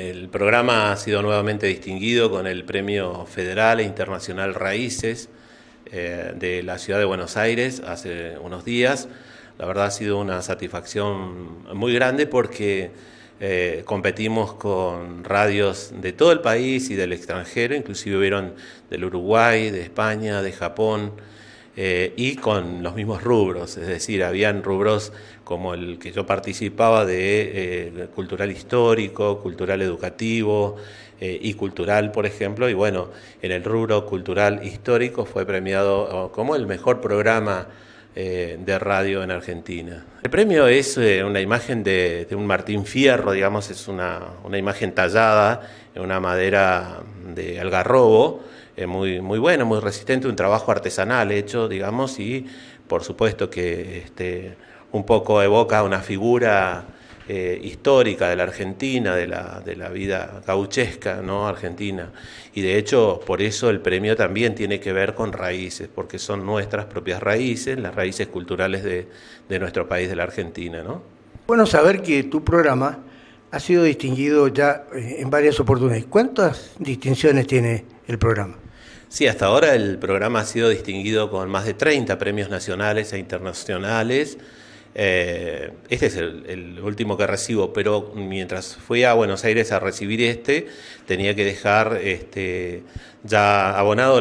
El programa ha sido nuevamente distinguido con el Premio Federal e Internacional Raíces eh, de la Ciudad de Buenos Aires hace unos días. La verdad ha sido una satisfacción muy grande porque eh, competimos con radios de todo el país y del extranjero, inclusive hubieron del Uruguay, de España, de Japón. Eh, y con los mismos rubros, es decir, habían rubros como el que yo participaba de eh, cultural histórico, cultural educativo eh, y cultural, por ejemplo, y bueno, en el rubro cultural histórico fue premiado como el mejor programa de radio en Argentina. El premio es una imagen de, un Martín Fierro, digamos, es una, una imagen tallada en una madera de algarrobo, muy, muy bueno, muy resistente, un trabajo artesanal hecho, digamos, y por supuesto que este, un poco evoca una figura eh, histórica de la Argentina, de la, de la vida gauchesca ¿no? argentina. Y de hecho, por eso el premio también tiene que ver con raíces, porque son nuestras propias raíces, las raíces culturales de, nuestro país, de la Argentina. Bueno, saber que tu programa ha sido distinguido ya eh, en varias oportunidades. ¿Cuántas distinciones tiene el programa? Sí, hasta ahora el programa ha sido distinguido con más de 30 premios nacionales e internacionales. Eh, este es el, último que recibo, pero mientras fui a Buenos Aires a recibir este, tenía que dejar este, ya abonado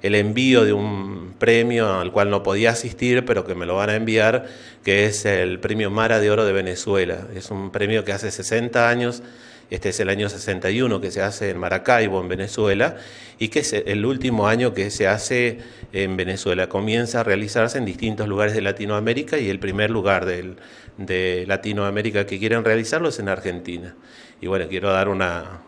el envío de un premio al cual no podía asistir, pero que me lo van a enviar, que es el premio Mara de Oro de Venezuela. Es un premio que hace 60 años este es el año 61 que se hace en Maracaibo, en Venezuela, y que es el último año que se hace en Venezuela. Comienza a realizarse en distintos lugares de Latinoamérica y el primer lugar de Latinoamérica que quieren realizarlo es en Argentina. Y bueno, quiero dar una,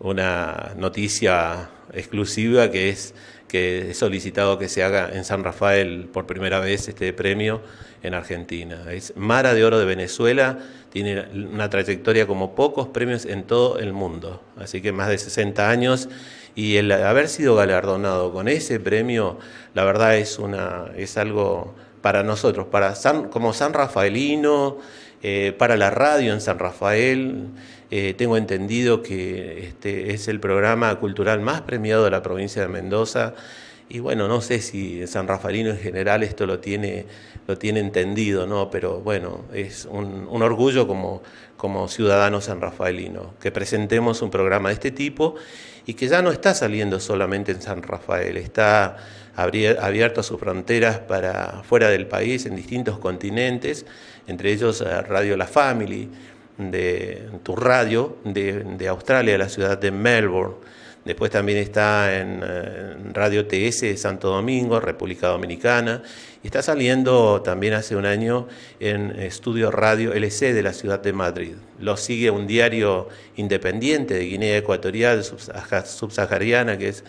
una noticia exclusiva que es que he solicitado que se haga en San Rafael por primera vez este premio en Argentina. Es Mara de Oro de Venezuela, tiene una trayectoria como pocos premios en todo el mundo, así que más de 60 años y el haber sido galardonado con ese premio, la verdad es una es algo para nosotros, para San, como San Rafaelino, eh, para la radio en San Rafael. Eh, tengo entendido que este es el programa cultural más premiado de la provincia de Mendoza. Y bueno, no sé si San Rafaelino en general esto lo tiene, entendido, ¿no? Pero bueno, es un, orgullo como, como ciudadano Rafaelino que presentemos un programa de este tipo y que ya no está saliendo solamente en San Rafael, está abierto a sus fronteras para fuera del país, en distintos continentes, entre ellos eh, Radio La Family, de tu radio, de Australia, la ciudad de Melbourne Después también está en, eh, Radio TS de Santo Domingo, República Dominicana. Y está saliendo también hace un año en Estudio Radio LC de la ciudad de Madrid. Lo sigue un diario independiente de Guinea Ecuatorial, subsahariana, que es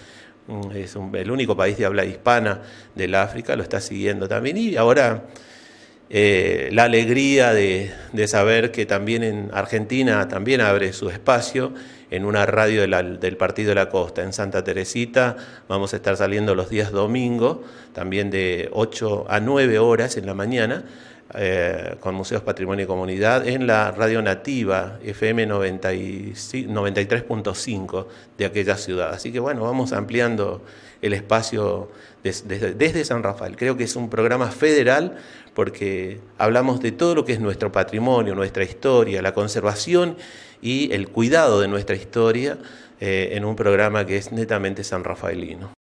mm, el único país de habla hispana del África, lo está siguiendo también. Y ahora eh, la alegría de, saber que también en Argentina también abre su espacio en una radio del Partido de la Costa, en Santa Teresita, vamos a estar saliendo los días domingo, también de 8 a 9 horas en la mañana, eh, con Museos Patrimonio y Comunidad en la radio nativa FM 93.5 de aquella ciudad. Así que bueno, vamos ampliando el espacio desde San Rafael. Creo que es un programa federal porque hablamos de todo lo que es nuestro patrimonio, nuestra historia, la conservación y el cuidado de nuestra historia eh, en un programa que es netamente san rafaelino.